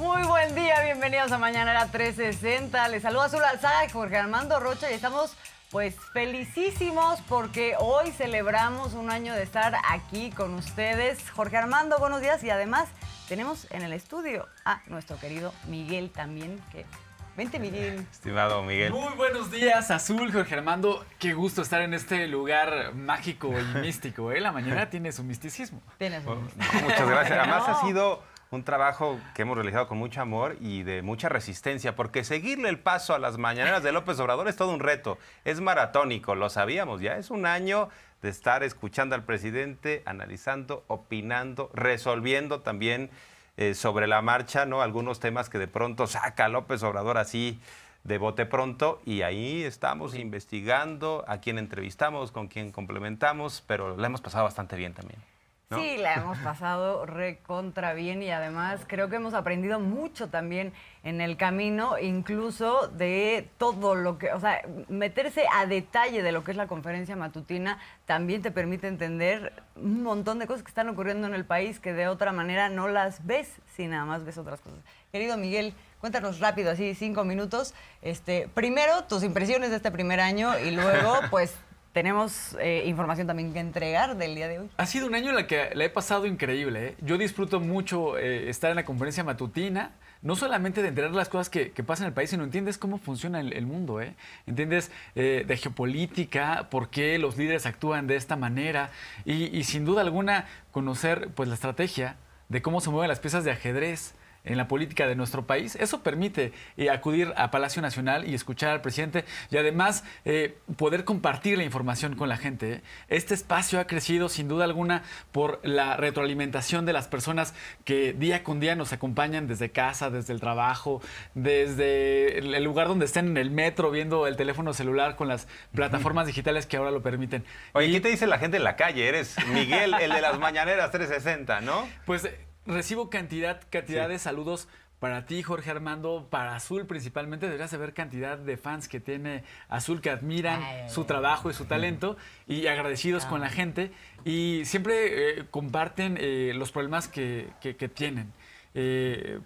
Muy buen día, bienvenidos a Mañana era 360. Les saluda Azul Alzaga Jorge Armando Rocha y estamos pues felicísimos porque hoy celebramos un año de estar aquí con ustedes. Jorge Armando, buenos días y además tenemos en el estudio a nuestro querido Miguel también que Vente, Miguel. Estimado Miguel. Muy buenos días, Azul, Jorge Armando. Qué gusto estar en este lugar mágico y místico. ¿eh? La mañana tiene su misticismo. Tiene su oh, misticismo. muchas gracias. Además, ha sido un trabajo que hemos realizado con mucho amor y de mucha resistencia, porque seguirle el paso a las mañaneras de López Obrador es todo un reto, es maratónico, lo sabíamos ya, es un año de estar escuchando al presidente, analizando, opinando, resolviendo también eh, sobre la marcha, ¿no? Algunos temas que de pronto saca López Obrador así de bote pronto y ahí estamos investigando a quién entrevistamos, con quién complementamos, pero la hemos pasado bastante bien también. Sí, la hemos pasado recontra bien y además creo que hemos aprendido mucho también en el camino, incluso de todo lo que, o sea, meterse a detalle de lo que es la conferencia matutina también te permite entender un montón de cosas que están ocurriendo en el país que de otra manera no las ves si nada más ves otras cosas. Querido Miguel, cuéntanos rápido, así cinco minutos, este, primero tus impresiones de este primer año y luego pues tenemos eh, información también que entregar del día de hoy. Ha sido un año en el que la he pasado increíble. ¿eh? Yo disfruto mucho eh, estar en la conferencia matutina, no solamente de entregar las cosas que, pasan en el país, sino entiendes cómo funciona el, mundo. Entiendes de geopolítica, por qué los líderes actúan de esta manera y, y sin duda alguna conocer pues, la estrategia de cómo se mueven las piezas de ajedrez en la política de nuestro país. Eso permite eh, acudir a Palacio Nacional y escuchar al presidente y además eh, poder compartir la información con la gente. ¿eh? Este espacio ha crecido sin duda alguna por la retroalimentación de las personas que día con día nos acompañan desde casa, desde el trabajo, desde el lugar donde estén en el metro, viendo el teléfono celular con las plataformas digitales que ahora lo permiten. Oye, y... ¿qué te dice la gente en la calle? Eres Miguel, el de las mañaneras 360, ¿no? Pues recibo cantidad, cantidad de saludos para ti, Jorge Armando, para Azul principalmente, deberías saber cantidad de fans que tiene Azul que admiran su trabajo y su talento y agradecidos con la gente y siempre eh, comparten eh, los problemas que, tienen. Eh,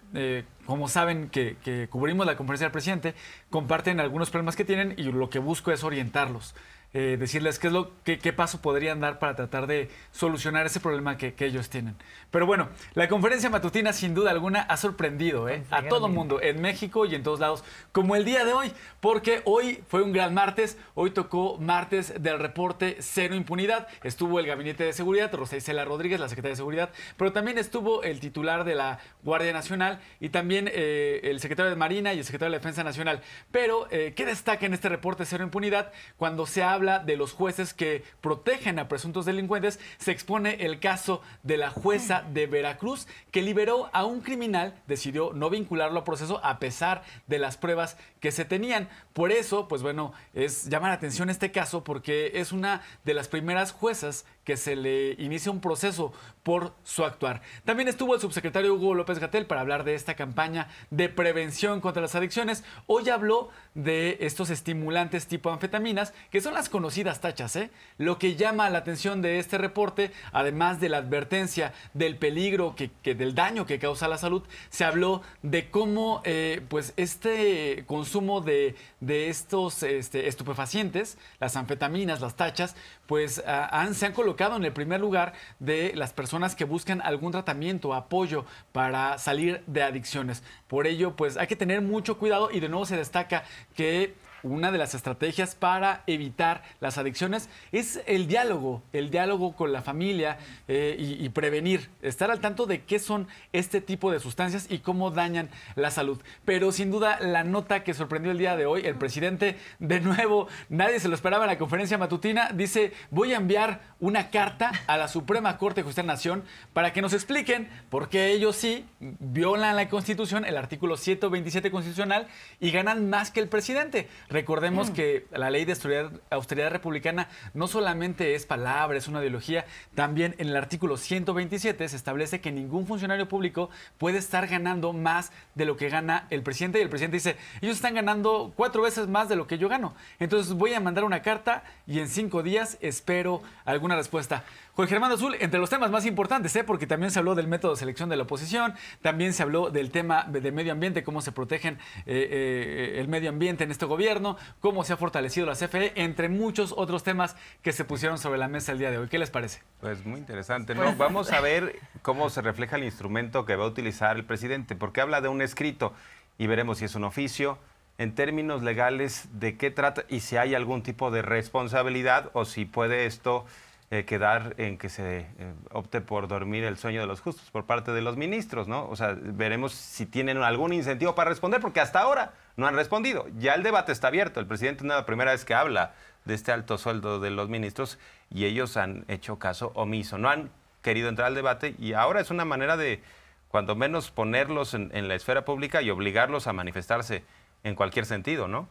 como saben que, cubrimos la conferencia del presidente, comparten algunos problemas que tienen y lo que busco es orientarlos. Eh, decirles qué, es lo, qué, qué, paso podrían dar para tratar de solucionar ese problema que, ellos tienen. Pero bueno, la conferencia matutina sin duda alguna ha sorprendido ¿eh? a todo el mundo, en México y en todos lados, como el día de hoy, porque hoy fue un gran martes, hoy tocó martes del reporte Cero Impunidad, estuvo el Gabinete de Seguridad, Rosa Isela Rodríguez, la Secretaria de Seguridad, pero también estuvo el titular de la Guardia Nacional y también eh, el secretario de Marina y el secretario de Defensa Nacional. Pero, ¿qué destaca en este reporte Cero Impunidad cuando se habla de los jueces que protegen a presuntos delincuentes, se expone el caso de la jueza de Veracruz que liberó a un criminal, decidió no vincularlo al proceso a pesar de las pruebas que se tenían. Por eso, pues bueno, es llamar la atención este caso porque es una de las primeras juezas que se le inicie un proceso por su actuar. También estuvo el subsecretario Hugo López Gatel para hablar de esta campaña de prevención contra las adicciones. Hoy habló de estos estimulantes tipo anfetaminas, que son las conocidas tachas. ¿eh? Lo que llama la atención de este reporte, además de la advertencia del peligro, que, del daño que causa a la salud, se habló de cómo eh, pues este consumo de, estos este, estupefacientes, las anfetaminas, las tachas, pues ah, han, se han colocado en el primer lugar de las personas que buscan algún tratamiento, apoyo para salir de adicciones. Por ello, pues hay que tener mucho cuidado y de nuevo se destaca que una de las estrategias para evitar las adicciones es el diálogo, el diálogo con la familia eh, y, y, prevenir, estar al tanto de qué son este tipo de sustancias y cómo dañan la salud. Pero sin duda la nota que sorprendió el día de hoy, el presidente, de nuevo, nadie se lo esperaba en la conferencia matutina, dice, voy a enviar una carta a la Suprema Corte de Justicia de la Nación para que nos expliquen por qué ellos sí violan la Constitución, el artículo 127 constitucional, y ganan más que el presidente. Recordemos mm. que la ley de austeridad, republicana no solamente es palabra, es una ideología, también en el artículo 127 se establece que ningún funcionario público puede estar ganando más de lo que gana el presidente y el presidente dice, ellos están ganando cuatro veces más de lo que yo gano. Entonces voy a mandar una carta y en cinco días espero alguna respuesta. Jorge Germán Azul, entre los temas más importantes, ¿eh? porque también se habló del método de selección de la oposición, también se habló del tema de medio ambiente, cómo se protegen eh, eh, el medio ambiente en este gobierno, cómo se ha fortalecido la CFE, entre muchos otros temas que se pusieron sobre la mesa el día de hoy. ¿Qué les parece? Pues muy interesante. Pues, Vamos a ver cómo se refleja el instrumento que va a utilizar el presidente, porque habla de un escrito y veremos si es un oficio, en términos legales de qué trata y si hay algún tipo de responsabilidad o si puede esto eh, quedar en que se eh, opte por dormir el sueño de los justos por parte de los ministros, ¿no? O sea, veremos si tienen algún incentivo para responder, porque hasta ahora no han respondido. Ya el debate está abierto. El presidente no es la primera vez que habla de este alto sueldo de los ministros y ellos han hecho caso omiso. No han querido entrar al debate y ahora es una manera de, cuando menos, ponerlos en, en la esfera pública y obligarlos a manifestarse en cualquier sentido, ¿no?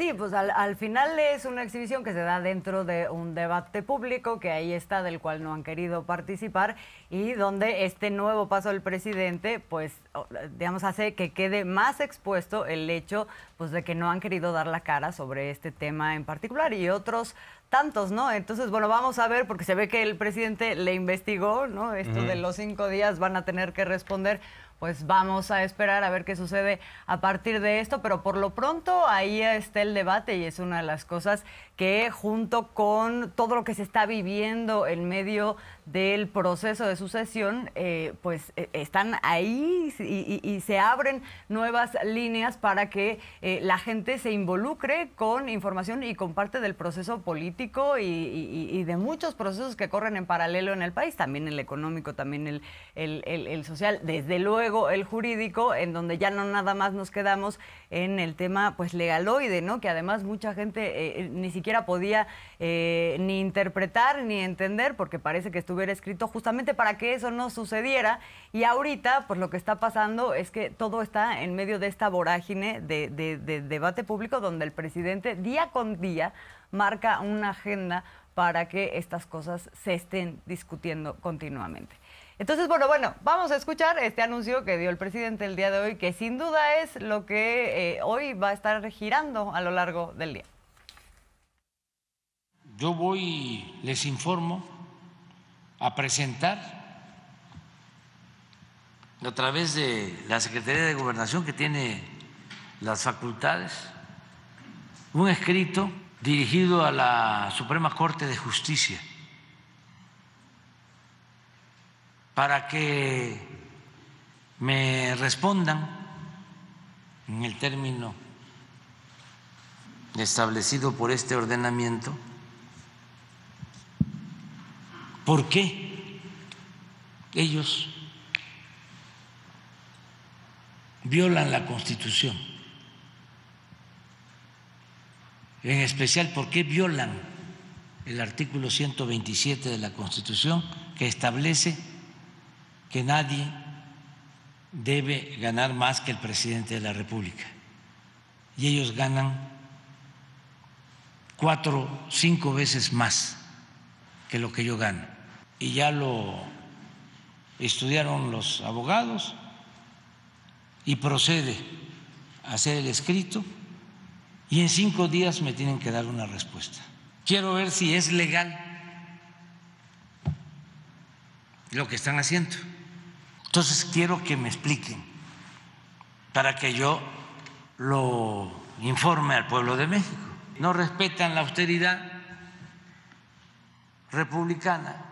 Sí, pues al, final es una exhibición que se da dentro de un debate público que ahí está, del cual no han querido participar y donde este nuevo paso del presidente, pues, digamos, hace que quede más expuesto el hecho pues de que no han querido dar la cara sobre este tema en particular y otros tantos, ¿no? Entonces, bueno, vamos a ver porque se ve que el presidente le investigó, ¿no? Esto de los cinco días van a tener que responder. Pues vamos a esperar a ver qué sucede a partir de esto, pero por lo pronto ahí está el debate y es una de las cosas que junto con todo lo que se está viviendo en medio del proceso de sucesión, eh, pues eh, están ahí y, se abren nuevas líneas para que eh, la gente se involucre con información y con parte del proceso político y, de muchos procesos que corren en paralelo en el país, también el económico, también el, el social, desde luego el jurídico, en donde ya no nada más nos quedamos en el tema pues legaloide, ¿no? Que además mucha gente ni siquiera podía eh, ni interpretar ni entender, porque parece que estuviera escrito justamente para que eso no sucediera. Y ahorita, pues lo que está pasando es que todo está en medio de esta vorágine de, debate público donde el presidente día con día marca una agenda para que estas cosas se estén discutiendo continuamente. Entonces, bueno, bueno, vamos a escuchar este anuncio que dio el presidente el día de hoy, que sin duda es lo que eh, hoy va a estar girando a lo largo del día yo voy, les informo, a presentar a través de la Secretaría de Gobernación que tiene las facultades, un escrito dirigido a la Suprema Corte de Justicia para que me respondan en el término establecido por este ordenamiento ¿Por qué ellos violan la Constitución? En especial, ¿por qué violan el artículo 127 de la Constitución que establece que nadie debe ganar más que el presidente de la República? Y ellos ganan cuatro, cinco veces más que lo que yo gano y ya lo estudiaron los abogados y procede a hacer el escrito y en cinco días me tienen que dar una respuesta. Quiero ver si es legal lo que están haciendo. Entonces quiero que me expliquen para que yo lo informe al pueblo de México. No respetan la austeridad republicana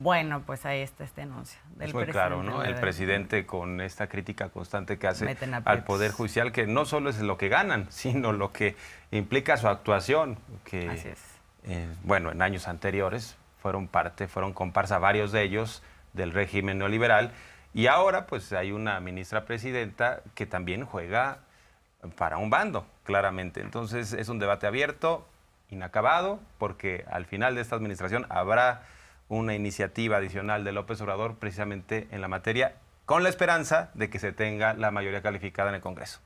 bueno, pues ahí está este anuncio. Del claro, ¿no? El presidente con esta crítica constante que hace al Poder Judicial, que no solo es lo que ganan, sino lo que implica su actuación, Así es. Eh, bueno, en años anteriores fueron parte, fueron comparsa varios de ellos del régimen neoliberal, y ahora pues hay una ministra presidenta que también juega para un bando, claramente. Entonces es un debate abierto, inacabado, porque al final de esta administración habrá una iniciativa adicional de López Obrador precisamente en la materia, con la esperanza de que se tenga la mayoría calificada en el Congreso.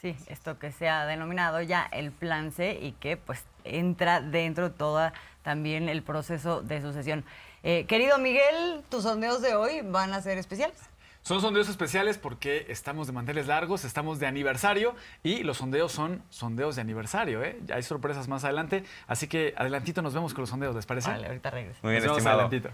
Sí, esto que se ha denominado ya el plan C y que pues entra dentro toda también el proceso de sucesión. Eh, querido Miguel, tus sondeos de hoy van a ser especiales. Son sondeos especiales porque estamos de manteles largos, estamos de aniversario y los sondeos son sondeos de aniversario. ¿eh? hay sorpresas más adelante, así que adelantito nos vemos con los sondeos, ¿les parece? Vale, ahorita regreso. Muy bien, adelantito.